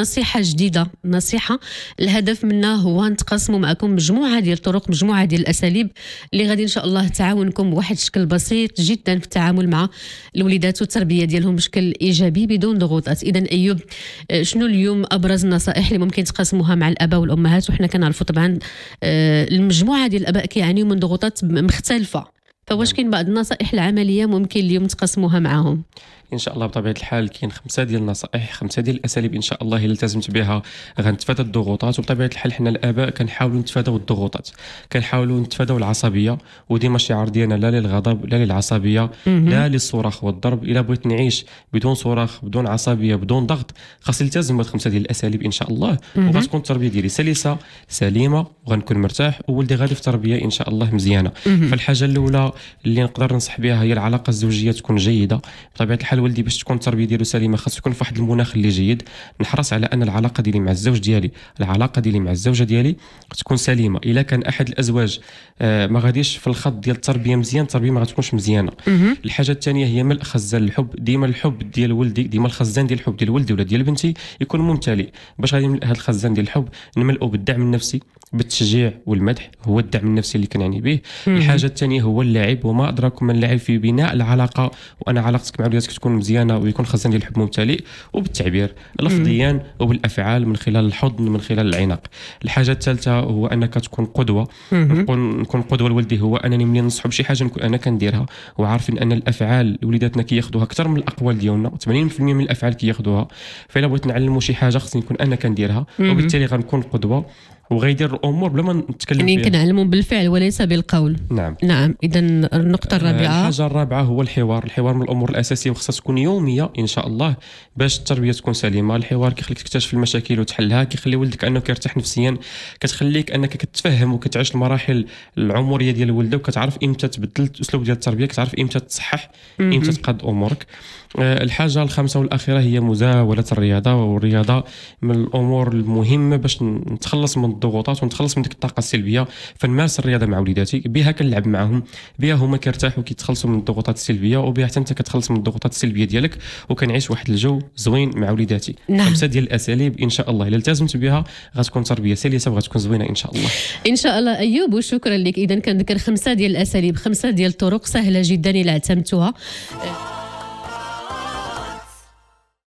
نصيحة جديدة نصيحة الهدف منها هو نتقاسموا معكم مجموعة ديال الطرق مجموعة ديال الأساليب اللي غادي إن شاء الله تعاونكم بواحد الشكل بسيط جدا في التعامل مع الوليدات والتربية ديالهم بشكل إيجابي بدون ضغوطات إذا أيوب آه، شنو اليوم أبرز النصائح اللي ممكن تقاسموها مع الآباء والأمهات وحنا كنعرفوا طبعا آه، المجموعة ديال الآباء كيعانيو من ضغوطات مختلفة فواش نعم. كاين بعض النصائح العمليه ممكن اليوم تقسموها معاهم ان شاء الله بطبيعه الحال كاين خمسه ديال النصائح خمسه ديال الاساليب ان شاء الله اللي التزمت بها غنتفادى الضغوطات وبطبيعه الحال حنا الاباء كنحاولوا نتفاداو الضغوطات كنحاولوا نتفاداو العصبيه وديما الشعار ديالنا لا للغضب لا للعصبيه لا للصراخ والضرب الا بغيت نعيش بدون صراخ بدون عصبيه بدون ضغط خاص نلتزم بهاد خمسه ديال الاساليب ان شاء الله وغتكون التربيه ديالي سلسه سليمه وغنكون مرتاح وولدي غادي في تربيه ان شاء الله مزيانه فالحاجه الاولى اللي نقدر ننصح بها هي العلاقه الزوجيه تكون جيده بطبيعه الحال والدي باش تكون التربيه ديالو سليمه خاص يكون في واحد المناخ اللي جيد نحرص على ان العلاقه ديالي مع الزوج ديالي العلاقه ديالي مع الزوجه ديالي تكون سليمه الا كان احد الازواج آه ما غاديش في الخط ديال التربيه مزيان التربيه ما غتكونش مزيانه الحاجه الثانيه هي ملء خزان الحب ديما الحب ديال ولدي ديما الخزان ديال الحب ديال ولدي ولا ديال بنتي يكون ممتلئ باش غادي نملء هذا الخزان ديال الحب نملؤه بالدعم النفسي بالتشجيع والمدح هو الدعم النفسي اللي كنعني به الحاجه الثانيه هو اللعب اللاعب وما ادراكم من اللاعب في بناء العلاقه وانا علاقتك مع وليداتك تكون مزيانه ويكون خزان ديال الحب ممتلئ وبالتعبير لفظيا وبالافعال من خلال الحضن من خلال العناق الحاجه الثالثه هو انك تكون قدوه نكون قدوه لولدي هو انني ملي نصحو بشي حاجه نكون انا كنديرها وعارفين ان الافعال وليداتنا كياخذوها اكثر من الاقوال ديالنا 80% من الافعال كياخذوها فالا بغيت نعلمو شي حاجه خصني نكون انا كنديرها وبالتالي غنكون قدوه وغيدير الامور بلا ما نتكلم يعني كنعلموا بالفعل وليس بالقول نعم نعم اذا النقطه آه، الرابعه الحاجه الرابعه هو الحوار الحوار من الامور الاساسيه وخصها تكون يوميه ان شاء الله باش التربيه تكون سليمه الحوار كيخليك تكتشف المشاكل وتحلها كيخلي ولدك انه كيرتاح نفسيا كتخليك انك كتفهم وكتعيش المراحل العمريه ديال ولدك وكتعرف امتى تبدل الاسلوب ديال التربيه كتعرف امتى تصحح امتى تقاد امورك آه، الحاجه الخامسه والاخيره هي مزاوله الرياضه والرياضه من الامور المهمه باش نتخلص من الضغوطات ونتخلص من ديك الطاقه السلبيه فنمارس الرياضه مع وليداتي بها كنلعب معاهم بها هما كيرتاحوا كيتخلصوا من الضغوطات السلبيه وبها حتى انت كتخلص من الضغوطات السلبيه ديالك وكنعيش واحد الجو زوين مع وليداتي نعم. خمسه ديال الاساليب ان شاء الله الا التزمت بها غتكون تربيه سلسه وغتكون زوينه ان شاء الله ان شاء الله ايوب وشكرا لك اذا كنذكر خمسه ديال الاساليب خمسه ديال الطرق سهله جدا الا اعتمتوها